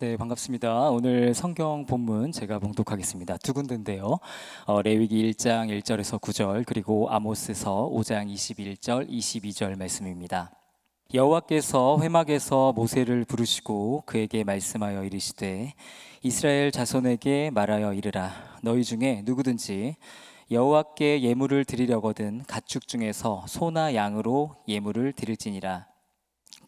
네, 반갑습니다. 오늘 성경 본문 제가 봉독하겠습니다. 두 군데인데요. 어, 레위기 1장 1절에서 9절 그리고 아모스서 5장 21절 22절 말씀입니다. 여호와께서 회막에서 모세를 부르시고 그에게 말씀하여 이르시되 이스라엘 자손에게 말하여 이르라 너희 중에 누구든지 여호와께 예물을 드리려거든 가축 중에서 소나 양으로 예물을 드릴지니라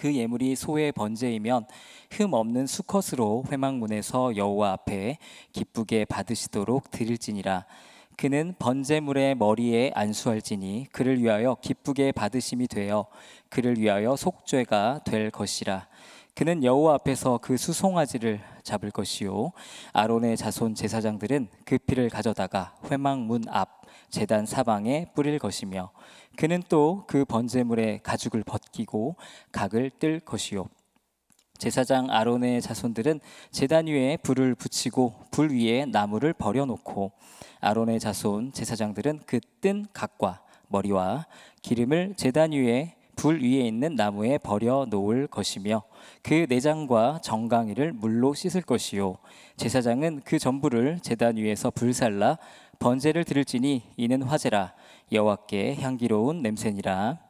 그 예물이 소의 번제이면 흠 없는 수컷으로 회막문에서 여호와 앞에 기쁘게 받으시도록 드릴지니라. 그는 번제물의 머리에 안수할지니 그를 위하여 기쁘게 받으심이 되어 그를 위하여 속죄가 될 것이라. 그는 여호와 앞에서 그 수송아지를 잡을 것이요 아론의 자손 제사장들은 그 피를 가져다가 회막문 앞 재단 사방에 뿌릴 것이며 그는 또 그 번제물의 가죽을 벗기고 각을 뜰 것이요 제사장 아론의 자손들은 제단 위에 불을 붙이고 불 위에 나무를 버려놓고 아론의 자손 제사장들은 그 뜬 각과 머리와 기름을 제단 위에 불 위에 있는 나무에 버려 놓을 것이며 그 내장과 정강이를 물로 씻을 것이요 제사장은 그 전부를 제단 위에서 불살라 번제를 드릴지니 이는 화제라 여호와께 향기로운 냄새니라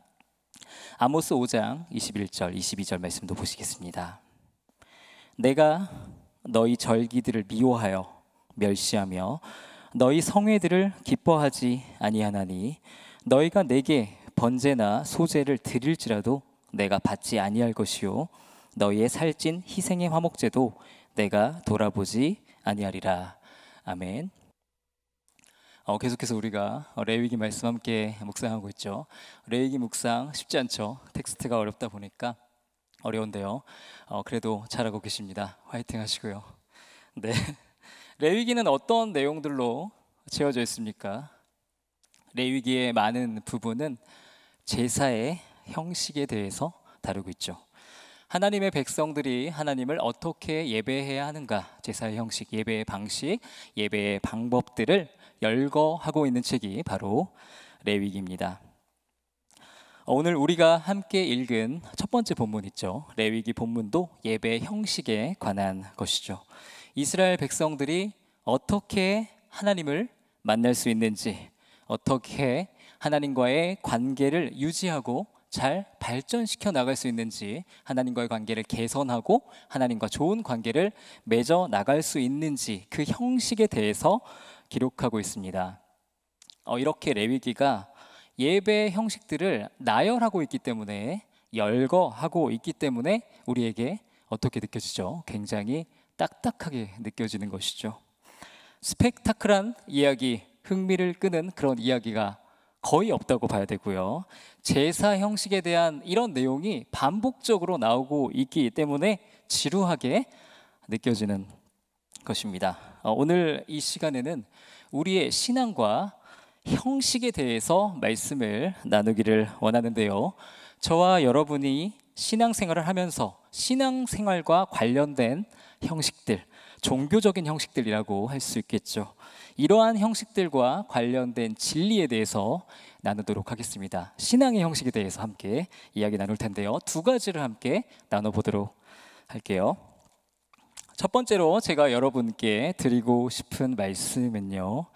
아모스 5장 21절 22절 말씀도 보시겠습니다 내가 너희 절기들을 미워하여 멸시하며 너희 성회들을 기뻐하지 아니하나니 너희가 내게 번제나 소제를 드릴지라도 내가 받지 아니할 것이요 너희의 살찐 희생의 화목제도 내가 돌아보지 아니하리라 아멘. 어, 계속해서 우리가 레위기 말씀 함께 묵상하고 있죠. 레위기 묵상 쉽지 않죠. 텍스트가 어렵다 보니까 어려운데요. 어, 그래도 잘하고 계십니다. 화이팅 하시고요. 네. 레위기는 어떤 내용들로 채워져 있습니까? 레위기의 많은 부분은 제사의 형식에 대해서 다루고 있죠. 하나님의 백성들이 하나님을 어떻게 예배해야 하는가, 제사의 형식, 예배의 방식, 예배의 방법들을 열거하고 있는 책이 바로 레위기입니다. 오늘 우리가 함께 읽은 첫 번째 본문 있죠. 레위기 본문도 예배 형식에 관한 것이죠. 이스라엘 백성들이 어떻게 하나님을 만날 수 있는지, 어떻게 하나님과의 관계를 유지하고 잘 발전시켜 나갈 수 있는지 하나님과의 관계를 개선하고 하나님과 좋은 관계를 맺어 나갈 수 있는지 그 형식에 대해서 기록하고 있습니다. 어, 이렇게 레위기가 예배 형식들을 나열하고 있기 때문에 열거하고 있기 때문에 우리에게 어떻게 느껴지죠? 굉장히 딱딱하게 느껴지는 것이죠. 스펙타클한 이야기 흥미를 끄는 그런 이야기가 거의 없다고 봐야 되고요. 제사 형식에 대한 이런 내용이 반복적으로 나오고 있기 때문에 지루하게 느껴지는 것입니다. 어, 오늘 이 시간에는 우리의 신앙과 형식에 대해서 말씀을 나누기를 원하는데요. 저와 여러분이 신앙생활을 하면서 신앙생활과 관련된 형식들, 종교적인 형식들이라고 할 수 있겠죠. 이러한 형식들과 관련된 진리에 대해서 나누도록 하겠습니다. 신앙의 형식에 대해서 함께 이야기 나눌 텐데요. 두 가지를 함께 나눠보도록 할게요. 첫 번째로 제가 여러분께 드리고 싶은 말씀은요.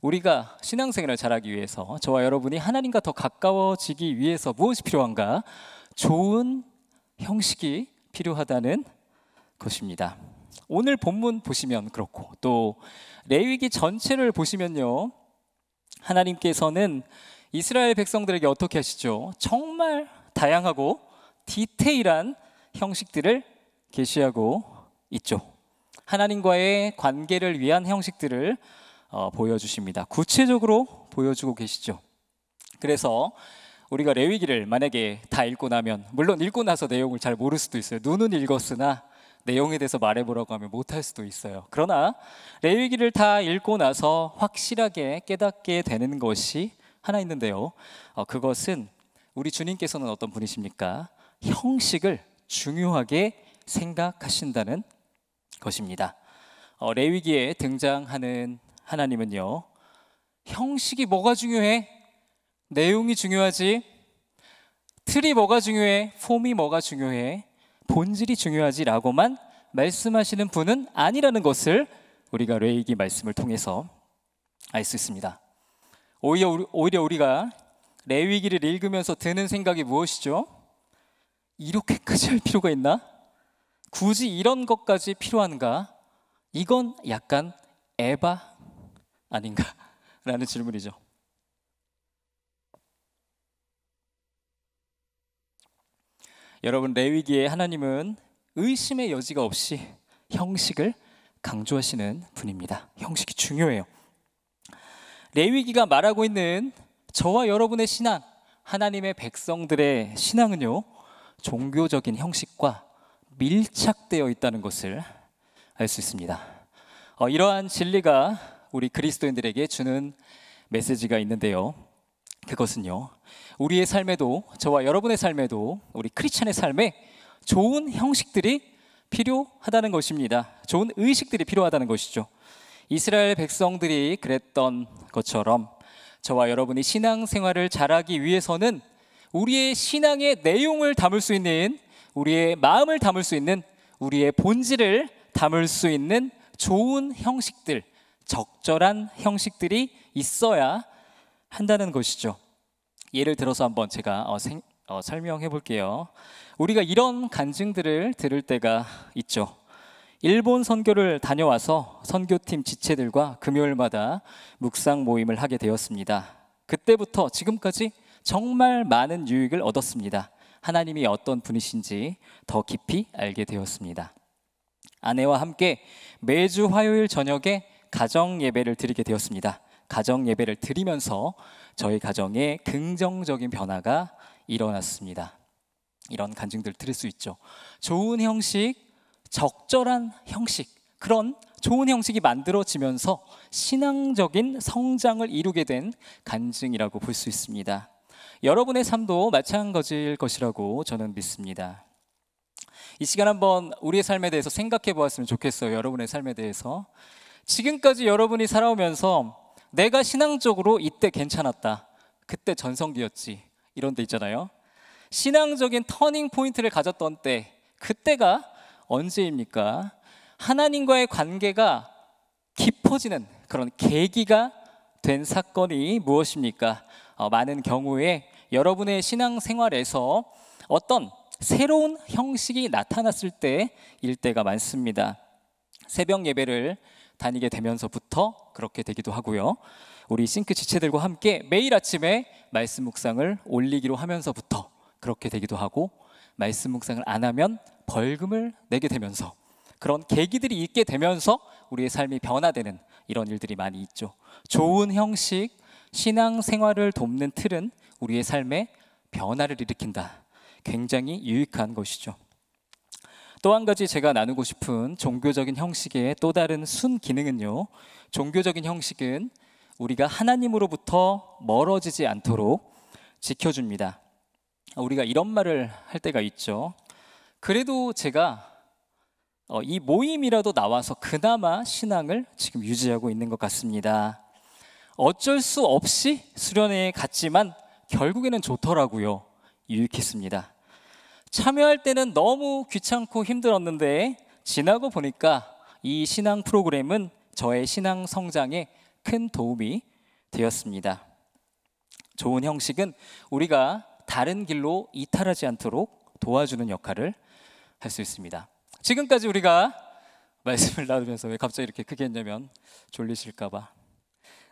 우리가 신앙생활을 잘하기 위해서 저와 여러분이 하나님과 더 가까워지기 위해서 무엇이 필요한가? 좋은 형식이 필요하다는 것입니다. 오늘 본문 보시면 그렇고 또 레위기 전체를 보시면요. 하나님께서는 이스라엘 백성들에게 어떻게 하시죠? 정말 다양하고 디테일한 형식들을 계시하고 있죠. 하나님과의 관계를 위한 형식들을 어, 보여주십니다. 구체적으로 보여주고 계시죠. 그래서 우리가 레위기를 만약에 다 읽고 나면 물론 읽고 나서 내용을 잘 모를 수도 있어요. 눈은 읽었으나 내용에 대해서 말해보라고 하면 못할 수도 있어요. 그러나 레위기를 다 읽고 나서 확실하게 깨닫게 되는 것이 하나 있는데요. 어, 그것은 우리 주님께서는 어떤 분이십니까? 형식을 중요하게 생각하신다는 것입니다. 어, 레위기에 등장하는 하나님은요. 형식이 뭐가 중요해? 내용이 중요하지. 틀이 뭐가 중요해? 폼이 뭐가 중요해? 본질이 중요하지라고만 말씀하시는 분은 아니라는 것을 우리가 레이기 말씀을 통해서 알 수 있습니다. 오히려, 오히려 우리가 레위기를 읽으면서 드는 생각이 무엇이죠? 이렇게까지 할 필요가 있나? 굳이 이런 것까지 필요한가? 이건 약간 에바 아닌가? 라는 질문이죠. 여러분 레위기에 하나님은 의심의 여지가 없이 형식을 강조하시는 분입니다. 형식이 중요해요. 레위기가 말하고 있는 저와 여러분의 신앙, 하나님의 백성들의 신앙은요, 종교적인 형식과 밀착되어 있다는 것을 알 수 있습니다. 어, 이러한 진리가 우리 그리스도인들에게 주는 메시지가 있는데요. 그것은요. 우리의 삶에도 저와 여러분의 삶에도 우리 크리스천의 삶에 좋은 형식들이 필요하다는 것입니다. 좋은 의식들이 필요하다는 것이죠. 이스라엘 백성들이 그랬던 것처럼 저와 여러분이 신앙생활을 잘하기 위해서는 우리의 신앙의 내용을 담을 수 있는 우리의 마음을 담을 수 있는 우리의 본질을 담을 수 있는 좋은 형식들 적절한 형식들이 있어야 한다는 것이죠. 예를 들어서 한번 제가 어, 생, 어, 설명해 볼게요. 우리가 이런 간증들을 들을 때가 있죠. 일본 선교를 다녀와서 선교팀 지체들과 금요일마다 묵상 모임을 하게 되었습니다. 그때부터 지금까지 정말 많은 유익을 얻었습니다. 하나님이 어떤 분이신지 더 깊이 알게 되었습니다. 아내와 함께 매주 화요일 저녁에 가정 예배를 드리게 되었습니다. 가정 예배를 드리면서 저희 가정에 긍정적인 변화가 일어났습니다. 이런 간증들 들을 수 있죠. 좋은 형식, 적절한 형식, 그런 좋은 형식이 만들어지면서 신앙적인 성장을 이루게 된 간증이라고 볼 수 있습니다. 여러분의 삶도 마찬가지일 것이라고 저는 믿습니다. 이 시간 한번 우리의 삶에 대해서 생각해 보았으면 좋겠어요. 여러분의 삶에 대해서. 지금까지 여러분이 살아오면서 내가 신앙적으로 이때 괜찮았다. 그때 전성기였지. 이런 데 있잖아요. 신앙적인 터닝 포인트를 가졌던 때, 그때가 언제입니까? 하나님과의 관계가 깊어지는 그런 계기가 된 사건이 무엇입니까? 어, 많은 경우에 여러분의 신앙생활에서 어떤 새로운 형식이 나타났을 때일 때가 많습니다. 새벽 예배를 다니게 되면서부터 그렇게 되기도 하고요. 우리 싱크 지체들과 함께 매일 아침에 말씀 묵상을 올리기로 하면서부터 그렇게 되기도 하고 말씀 묵상을 안 하면 벌금을 내게 되면서 그런 계기들이 있게 되면서 우리의 삶이 변화되는 이런 일들이 많이 있죠. 좋은 형식, 신앙 생활을 돕는 틀은 우리의 삶에 변화를 일으킨다. 굉장히 유익한 것이죠. 또한 가지 제가 나누고 싶은 종교적인 형식의 또 다른 순 기능은요. 종교적인 형식은 우리가 하나님으로부터 멀어지지 않도록 지켜줍니다. 우리가 이런 말을 할 때가 있죠. 그래도 제가 어, 이 모임이라도 나와서 그나마 신앙을 지금 유지하고 있는 것 같습니다. 어쩔 수 없이 수련회에 갔지만 결국에는 좋더라고요. 유익했습니다. 참여할 때는 너무 귀찮고 힘들었는데 지나고 보니까 이 신앙 프로그램은 저의 신앙 성장에 큰 도움이 되었습니다. 좋은 형식은 우리가 다른 길로 이탈하지 않도록 도와주는 역할을 할 수 있습니다. 지금까지 우리가 말씀을 나누면서 왜 갑자기 이렇게 크게 했냐면 졸리실까봐.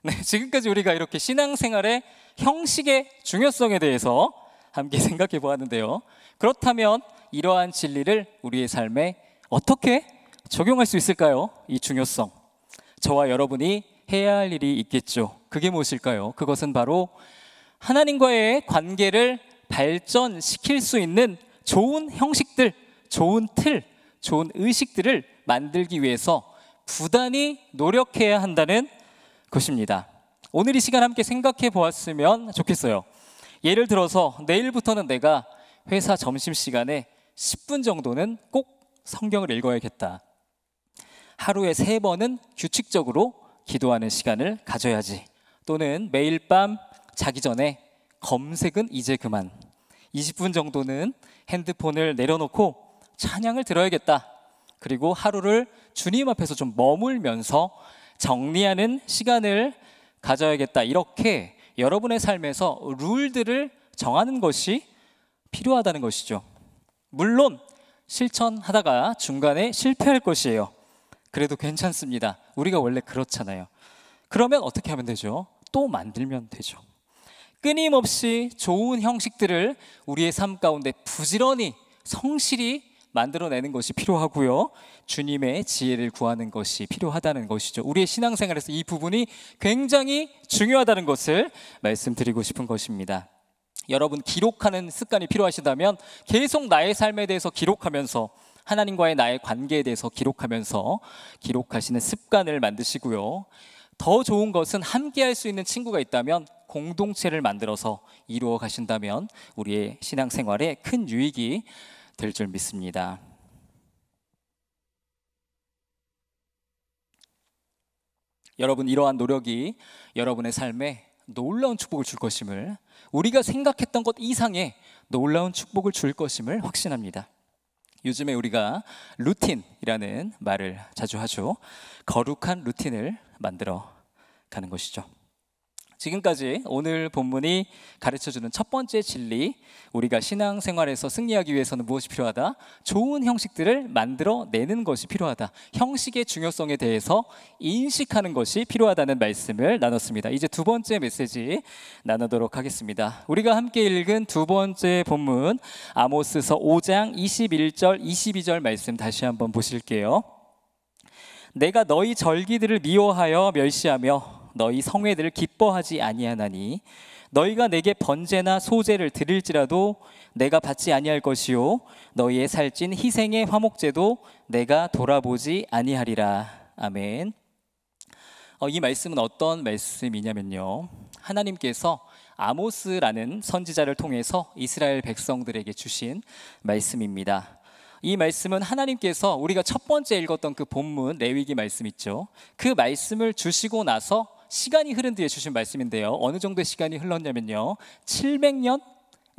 네, 지금까지 우리가 이렇게 신앙생활의 형식의 중요성에 대해서 함께 생각해 보았는데요. 그렇다면 이러한 진리를 우리의 삶에 어떻게 적용할 수 있을까요? 이 중요성. 저와 여러분이 해야 할 일이 있겠죠. 그게 무엇일까요? 그것은 바로 하나님과의 관계를 발전시킬 수 있는 좋은 형식들, 좋은 틀, 좋은 의식들을 만들기 위해서 부단히 노력해야 한다는 것입니다. 오늘 이 시간 함께 생각해 보았으면 좋겠어요. 예를 들어서 내일부터는 내가 회사 점심시간에 10분 정도는 꼭 성경을 읽어야겠다. 하루에 세 번은 규칙적으로 기도하는 시간을 가져야지. 또는 매일 밤 자기 전에 검색은 이제 그만. 20분 정도는 핸드폰을 내려놓고 찬양을 들어야겠다. 그리고 하루를 주님 앞에서 좀 머물면서 정리하는 시간을 가져야겠다. 이렇게 여러분의 삶에서 룰들을 정하는 것이 필요하다는 것이죠. 물론 실천하다가 중간에 실패할 것이에요. 그래도 괜찮습니다. 우리가 원래 그렇잖아요. 그러면 어떻게 하면 되죠? 또 만들면 되죠. 끊임없이 좋은 형식들을 우리의 삶 가운데 부지런히 성실히 만들어내는 것이 필요하고요. 주님의 지혜를 구하는 것이 필요하다는 것이죠. 우리의 신앙생활에서 이 부분이 굉장히 중요하다는 것을 말씀드리고 싶은 것입니다. 여러분 기록하는 습관이 필요하시다면 계속 나의 삶에 대해서 기록하면서 하나님과의 나의 관계에 대해서 기록하면서 기록하시는 습관을 만드시고요. 더 좋은 것은 함께 할 수 있는 친구가 있다면 공동체를 만들어서 이루어 가신다면 우리의 신앙생활에 큰 유익이 될줄 믿습니다. 여러분 이러한 노력이 여러분의 삶에 놀라운 축복을 줄 것임을 우리가 생각했던 것 이상의 놀라운 축복을 줄 것임을 확신합니다. 요즘에 우리가 루틴이라는 말을 자주 하죠. 거룩한 루틴을 만들어 가는 것이죠. 지금까지 오늘 본문이 가르쳐주는 첫 번째 진리, 우리가 신앙생활에서 승리하기 위해서는 무엇이 필요하다? 좋은 형식들을 만들어내는 것이 필요하다. 형식의 중요성에 대해서 인식하는 것이 필요하다는 말씀을 나눴습니다. 이제 두 번째 메시지 나누도록 하겠습니다. 우리가 함께 읽은 두 번째 본문, 아모스서 5장 21절, 22절 말씀 다시 한번 보실게요. 내가 너희 절기들을 미워하여 멸시하며 너희 성회들을 기뻐하지 아니하나니 너희가 내게 번제나 소제를 드릴지라도 내가 받지 아니할 것이요 너희의 살찐 희생의 화목제도 내가 돌아보지 아니하리라 아멘. 어, 이 말씀은 어떤 말씀이냐면요 하나님께서 아모스라는 선지자를 통해서 이스라엘 백성들에게 주신 말씀입니다. 이 말씀은 하나님께서 우리가 첫 번째 읽었던 그 본문 레위기 말씀 있죠. 그 말씀을 주시고 나서 시간이 흐른 뒤에 주신 말씀인데요. 어느 정도의 시간이 흘렀냐면요. 700년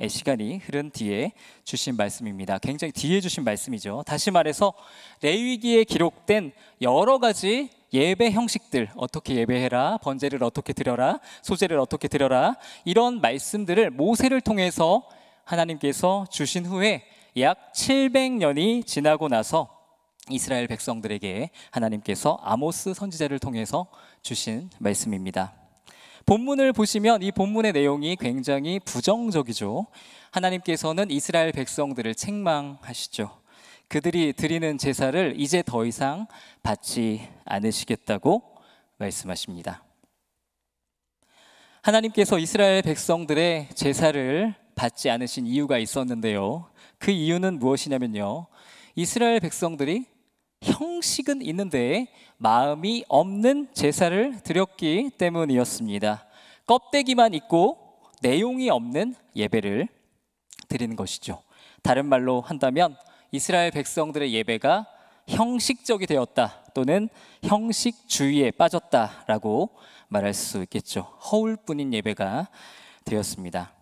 시간이 흐른 뒤에 주신 말씀입니다. 굉장히 뒤에 주신 말씀이죠. 다시 말해서 레위기에 기록된 여러 가지 예배 형식들 어떻게 예배해라 번제를 어떻게 드려라 소제를 어떻게 드려라 이런 말씀들을 모세를 통해서 하나님께서 주신 후에 약 700년이 지나고 나서 이스라엘 백성들에게 하나님께서 아모스 선지자를 통해서 주신 말씀입니다. 본문을 보시면 이 본문의 내용이 굉장히 부정적이죠. 하나님께서는 이스라엘 백성들을 책망하시죠. 그들이 드리는 제사를 이제 더 이상 받지 않으시겠다고 말씀하십니다. 하나님께서 이스라엘 백성들의 제사를 받지 않으신 이유가 있었는데요. 그 이유는 무엇이냐면요. 이스라엘 백성들이 형식은 있는데 마음이 없는 제사를 드렸기 때문이었습니다. 껍데기만 있고 내용이 없는 예배를 드리는 것이죠. 다른 말로 한다면 이스라엘 백성들의 예배가 형식적이 되었다 또는 형식주의에 빠졌다라고 말할 수 있겠죠. 허울 뿐인 예배가 되었습니다.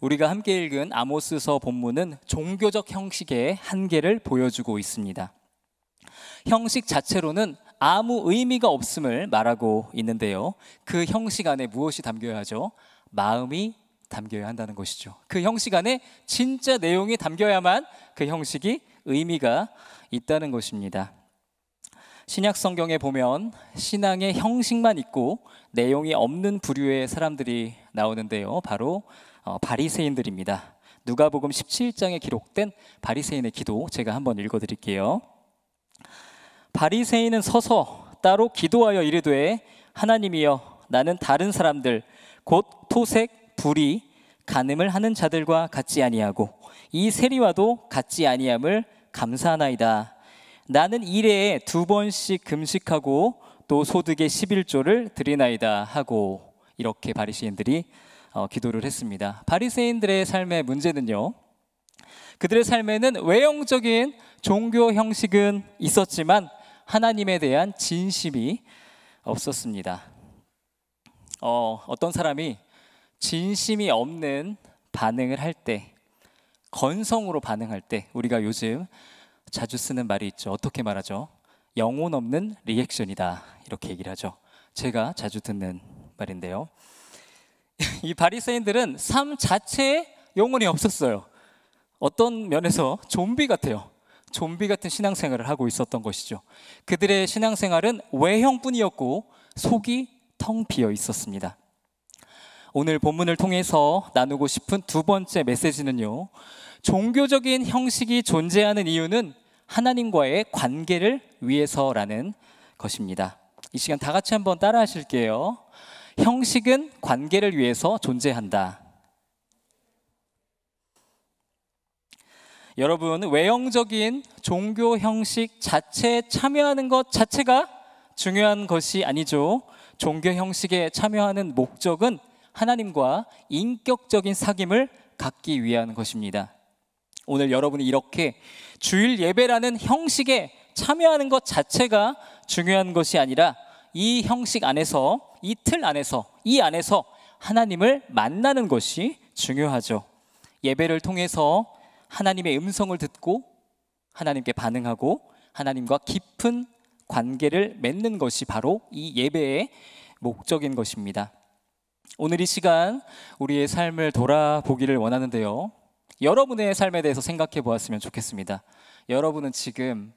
우리가 함께 읽은 아모스서 본문은 종교적 형식의 한계를 보여주고 있습니다. 형식 자체로는 아무 의미가 없음을 말하고 있는데요. 그 형식 안에 무엇이 담겨야 하죠? 마음이 담겨야 한다는 것이죠. 그 형식 안에 진짜 내용이 담겨야만 그 형식이 의미가 있다는 것입니다. 신약 성경에 보면 신앙의 형식만 있고 내용이 없는 부류의 사람들이 나오는데요. 바로 어, 바리새인들입니다. 누가복음 17장에 기록된 바리새인의 기도 제가 한번 읽어 드릴게요. 바리새인은 서서 따로 기도하여 이르되 하나님이여 나는 다른 사람들 곧 토색, 불이, 간음을 하는 자들과 같지 아니하고 이 세리와도 같지 아니함을 감사하나이다. 나는 일에 두 번씩 금식하고 또 소득의 11조를 드리나이다 하고 이렇게 바리새인들이 어, 기도를 했습니다. 바리새인들의 삶의 문제는요. 그들의 삶에는 외형적인 종교 형식은 있었지만 하나님에 대한 진심이 없었습니다. 어, 어떤 사람이 진심이 없는 반응을 할 때, 건성으로 반응할 때, 우리가 요즘 자주 쓰는 말이 있죠. 어떻게 말하죠? 영혼 없는 리액션이다. 이렇게 얘기를 하죠. 제가 자주 듣는 말인데요. 이 바리새인들은 삶 자체에 영혼이 없었어요. 어떤 면에서 좀비 같아요. 좀비 같은 신앙생활을 하고 있었던 것이죠. 그들의 신앙생활은 외형뿐이었고 속이 텅 비어 있었습니다. 오늘 본문을 통해서 나누고 싶은 두 번째 메시지는요. 종교적인 형식이 존재하는 이유는 하나님과의 관계를 위해서라는 것입니다. 이 시간 다 같이 한번 따라 하실게요. 형식은 관계를 위해서 존재한다. 여러분, 외형적인 종교 형식 자체에 참여하는 것 자체가 중요한 것이 아니죠. 종교 형식에 참여하는 목적은 하나님과 인격적인 사귐을 갖기 위한 것입니다. 오늘 여러분이 이렇게 주일 예배라는 형식에 참여하는 것 자체가 중요한 것이 아니라 이 형식 안에서 이 틀 안에서 이 안에서 하나님을 만나는 것이 중요하죠. 예배를 통해서 하나님의 음성을 듣고 하나님께 반응하고 하나님과 깊은 관계를 맺는 것이 바로 이 예배의 목적인 것입니다. 오늘 이 시간 우리의 삶을 돌아보기를 원하는데요. 여러분의 삶에 대해서 생각해 보았으면 좋겠습니다. 여러분은 지금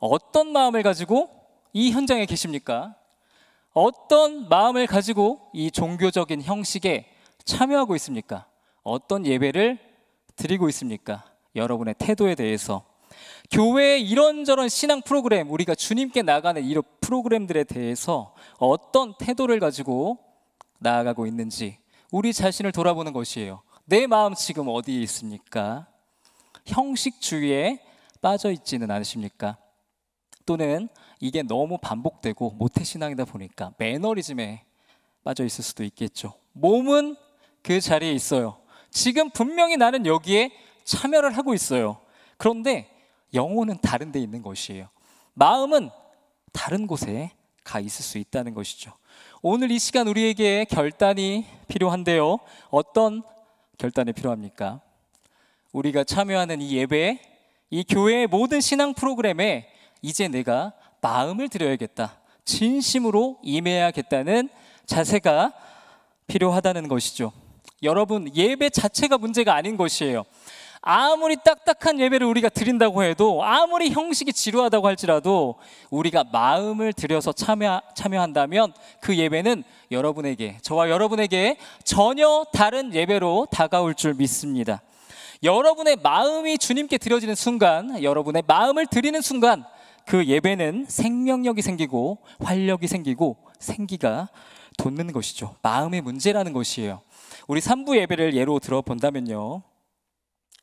어떤 마음을 가지고 이 현장에 계십니까? 어떤 마음을 가지고 이 종교적인 형식에 참여하고 있습니까? 어떤 예배를 드리고 있습니까? 여러분의 태도에 대해서 교회의 이런저런 신앙 프로그램 우리가 주님께 나가는 이런 프로그램들에 대해서 어떤 태도를 가지고 나아가고 있는지 우리 자신을 돌아보는 것이에요. 내 마음 지금 어디에 있습니까? 형식주의에 빠져 있지는 않으십니까? 또는 이게 너무 반복되고 모태 신앙이다 보니까 매너리즘에 빠져 있을 수도 있겠죠. 몸은 그 자리에 있어요. 지금 분명히 나는 여기에 참여를 하고 있어요. 그런데 영혼은 다른 데 있는 것이에요. 마음은 다른 곳에 가 있을 수 있다는 것이죠. 오늘 이 시간 우리에게 결단이 필요한데요. 어떤 결단이 필요합니까? 우리가 참여하는 이 예배, 이 교회의 모든 신앙 프로그램에 이제 내가 마음을 들여야겠다. 진심으로 임해야겠다는 자세가 필요하다는 것이죠. 여러분, 예배 자체가 문제가 아닌 것이에요. 아무리 딱딱한 예배를 우리가 드린다고 해도 아무리 형식이 지루하다고 할지라도 우리가 마음을 들여서 참여, 참여한다면 그 예배는 여러분에게 저와 여러분에게 전혀 다른 예배로 다가올 줄 믿습니다. 여러분의 마음이 주님께 드려지는 순간 여러분의 마음을 드리는 순간 그 예배는 생명력이 생기고 활력이 생기고 생기가 돋는 것이죠. 마음의 문제라는 것이에요. 우리 3부 예배를 예로 들어본다면요.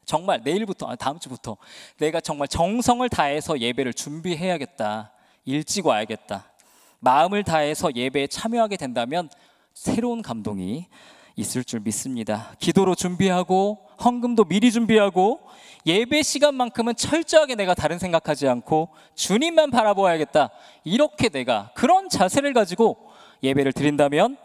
정말 내일부터, 아, 다음 주부터 내가 정말 정성을 다해서 예배를 준비해야겠다. 일찍 와야겠다. 마음을 다해서 예배에 참여하게 된다면 새로운 감동이 있을 줄 믿습니다. 기도로 준비하고 헌금도 미리 준비하고 예배 시간만큼은 철저하게 내가 다른 생각하지 않고 주님만 바라보아야겠다. 이렇게 내가 그런 자세를 가지고 예배를 드린다면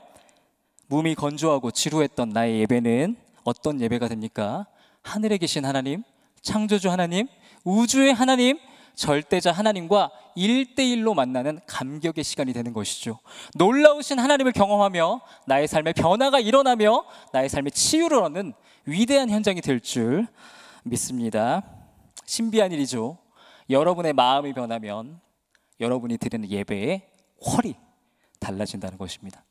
몸이 건조하고 지루했던 나의 예배는 어떤 예배가 됩니까? 하늘에 계신 하나님, 창조주 하나님, 우주의 하나님, 절대자 하나님과 일대일로 만나는 감격의 시간이 되는 것이죠. 놀라우신 하나님을 경험하며 나의 삶에 변화가 일어나며 나의 삶에 치유를 얻는 위대한 현장이 될줄 믿습니다. 신비한 일이죠. 여러분의 마음이 변하면 여러분이 드리는 예배의 퀄이 달라진다는 것입니다.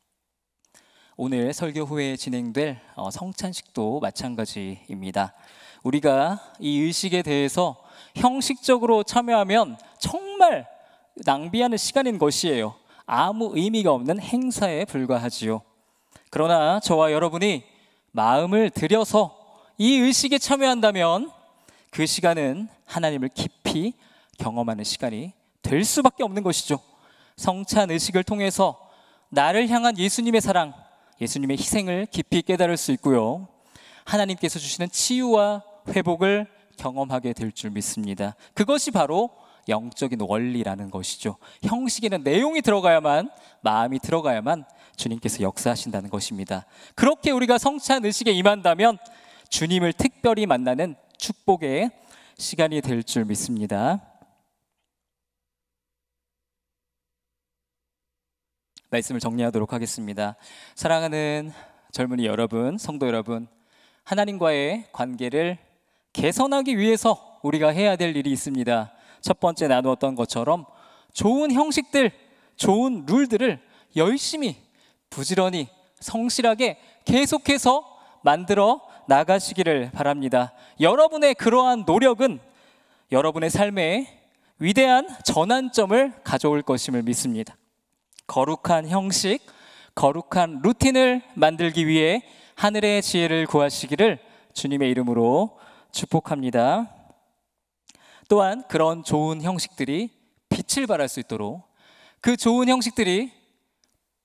오늘 설교 후에 진행될 어, 성찬식도 마찬가지입니다. 우리가 이 의식에 대해서 형식적으로 참여하면 정말 낭비하는 시간인 것이에요. 아무 의미가 없는 행사에 불과하지요. 그러나 저와 여러분이 마음을 들여서 이 의식에 참여한다면 그 시간은 하나님을 깊이 경험하는 시간이 될 수밖에 없는 것이죠. 성찬 의식을 통해서 나를 향한 예수님의 사랑, 예수님의 희생을 깊이 깨달을 수 있고요. 하나님께서 주시는 치유와 회복을 경험하게 될 줄 믿습니다. 그것이 바로 영적인 원리라는 것이죠. 형식에는 내용이 들어가야만 마음이 들어가야만 주님께서 역사하신다는 것입니다. 그렇게 우리가 성찬 의식에 임한다면 주님을 특별히 만나는 축복의 시간이 될 줄 믿습니다. 말씀을 정리하도록 하겠습니다. 사랑하는 젊은이 여러분, 성도 여러분, 하나님과의 관계를 개선하기 위해서 우리가 해야 될 일이 있습니다. 첫 번째 나누었던 것처럼 좋은 형식들, 좋은 룰들을 열심히, 부지런히, 성실하게 계속해서 만들어 나가시기를 바랍니다. 여러분의 그러한 노력은 여러분의 삶에 위대한 전환점을 가져올 것임을 믿습니다. 거룩한 형식, 거룩한 루틴을 만들기 위해 하늘의 지혜를 구하시기를 주님의 이름으로 축복합니다. 또한 그런 좋은 형식들이 빛을 발할 수 있도록 그 좋은 형식들이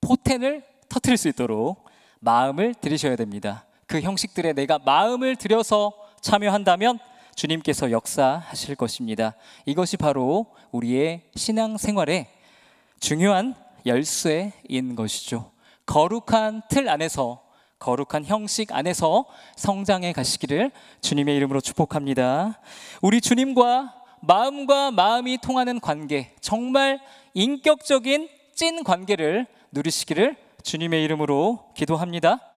포텐을 터트릴 수 있도록 마음을 들이셔야 됩니다. 그 형식들에 내가 마음을 들여서 참여한다면 주님께서 역사하실 것입니다. 이것이 바로 우리의 신앙생활의 중요한 열쇠인 것이죠. 거룩한 틀 안에서 거룩한 형식 안에서 성장해 가시기를 주님의 이름으로 축복합니다. 우리 주님과 마음과 마음이 통하는 관계, 정말 인격적인 찐 관계를 누리시기를 주님의 이름으로 기도합니다.